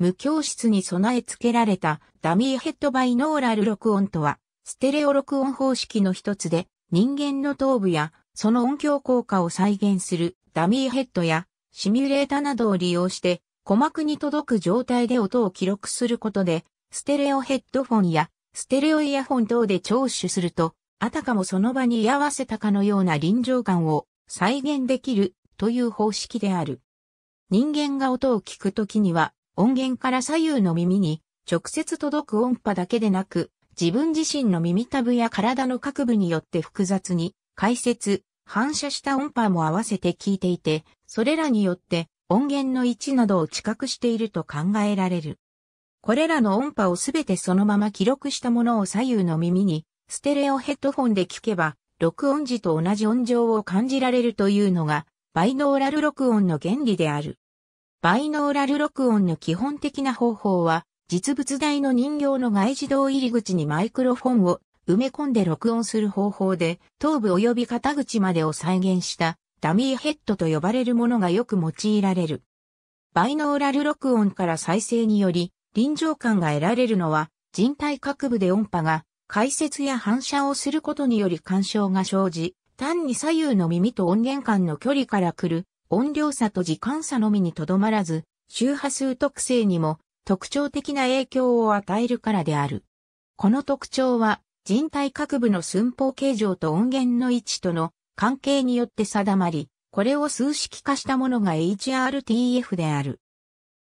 無教室に備え付けられたダミーヘッドバイノーラル録音とは、ステレオ録音方式の一つで、人間の頭部やその音響効果を再現するダミーヘッドやシミュレータなどを利用して鼓膜に届く状態で音を記録することで、ステレオヘッドフォンやステレオイヤホン等で聴取すると、あたかもその場に居合わせたかのような臨場感を再現できるという方式である。人間が音を聞くときには音源から左右の耳に直接届く音波だけでなく、自分自身の耳たぶや体の各部によって複雑に解説、反射した音波も合わせて聞いていて、それらによって音源の位置などを知覚していると考えられる。これらの音波をすべてそのまま記録したものを左右の耳に、ステレオヘッドホンで聞けば、録音時と同じ音情を感じられるというのが、バイノーラル録音の原理である。バイノーラル録音の基本的な方法は、実物大の人形の外自動入り口にマイクロフォンを埋め込んで録音する方法で、頭部及び肩口までを再現したダミーヘッドと呼ばれるものがよく用いられる。バイノーラル録音から再生により、臨場感が得られるのは、人体各部で音波が解説や反射をすることにより干渉が生じ、単に左右の耳と音源間の距離から来る音量差と時間差のみにとどまらず、周波数特性にも特徴的な影響を与えるからである。この特徴は、人体各部の寸法形状と音源の位置との関係によって定まり、これを数式化したものが HRTF である。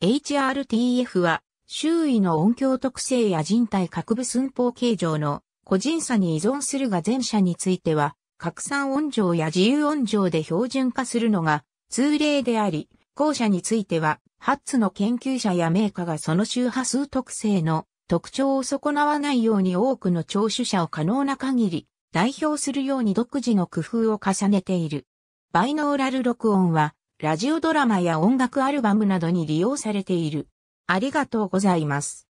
HRTF は、周囲の音響特性や人体各部寸法形状の個人差に依存するが前者については、拡散音上や自由音上で標準化するのが通例であり、後者については、ハッツの研究者やメーカーがその周波数特性の特徴を損なわないように多くの聴取者を可能な限り代表するように独自の工夫を重ねている。バイノーラル録音はラジオドラマや音楽アルバムなどに利用されている。ありがとうございます。